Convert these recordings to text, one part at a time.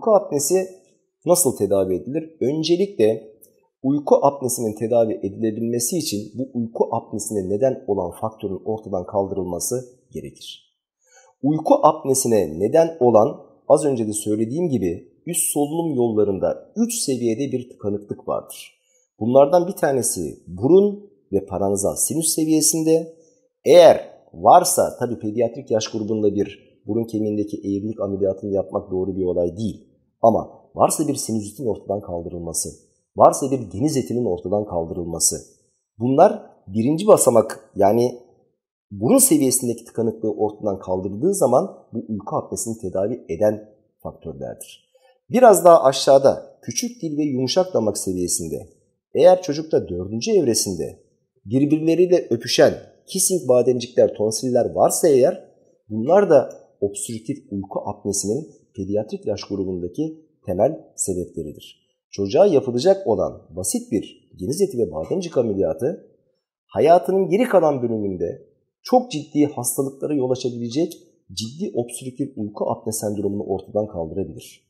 uyku apnesi nasıl tedavi edilir? Öncelikle uyku apnesinin tedavi edilebilmesi için bu uyku apnesine neden olan faktörün ortadan kaldırılması gerekir. Uyku apnesine neden olan az önce de söylediğim gibi üst solunum yollarında 3 seviyede bir tıkanıklık vardır. Bunlardan bir tanesi burun ve paranızal sinüs seviyesinde. Eğer varsa tabi pediatrik yaş grubunda bir burun kemiğindeki eğrilik ameliyatını yapmak doğru bir olay değil. Ama varsa bir sinüzitin ortadan kaldırılması, varsa bir deniz etinin ortadan kaldırılması. Bunlar birinci basamak yani burun seviyesindeki tıkanıklığı ortadan kaldırıldığı zaman bu uyku apnesini tedavi eden faktörlerdir. Biraz daha aşağıda küçük dil ve yumuşak damak seviyesinde eğer çocukta dördüncü evresinde birbirleriyle öpüşen kissing bademcikler, tonsiller varsa eğer bunlar da obstrüktif uyku apnesinin pediatrik yaş grubundaki temel sebepleridir. Çocuğa yapılacak olan basit bir geniz eti ve bademcik ameliyatı hayatının geri kalan bölümünde çok ciddi hastalıklara yol açabilecek ciddi obstrüktif uyku apne sendromunu ortadan kaldırabilir.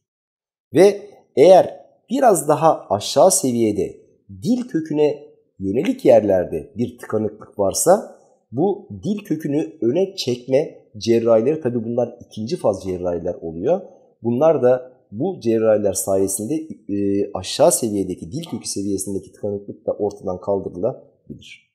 Ve eğer biraz daha aşağı seviyede dil köküne yönelik yerlerde bir tıkanıklık varsa bu dil kökünü öne çekme cerrahileri tabi bunlar ikinci faz cerrahiler oluyor. Bunlar da bu cerrahiler sayesinde e, aşağı seviyedeki dil kökü seviyesindeki tıkanıklık da ortadan kaldırılabilir.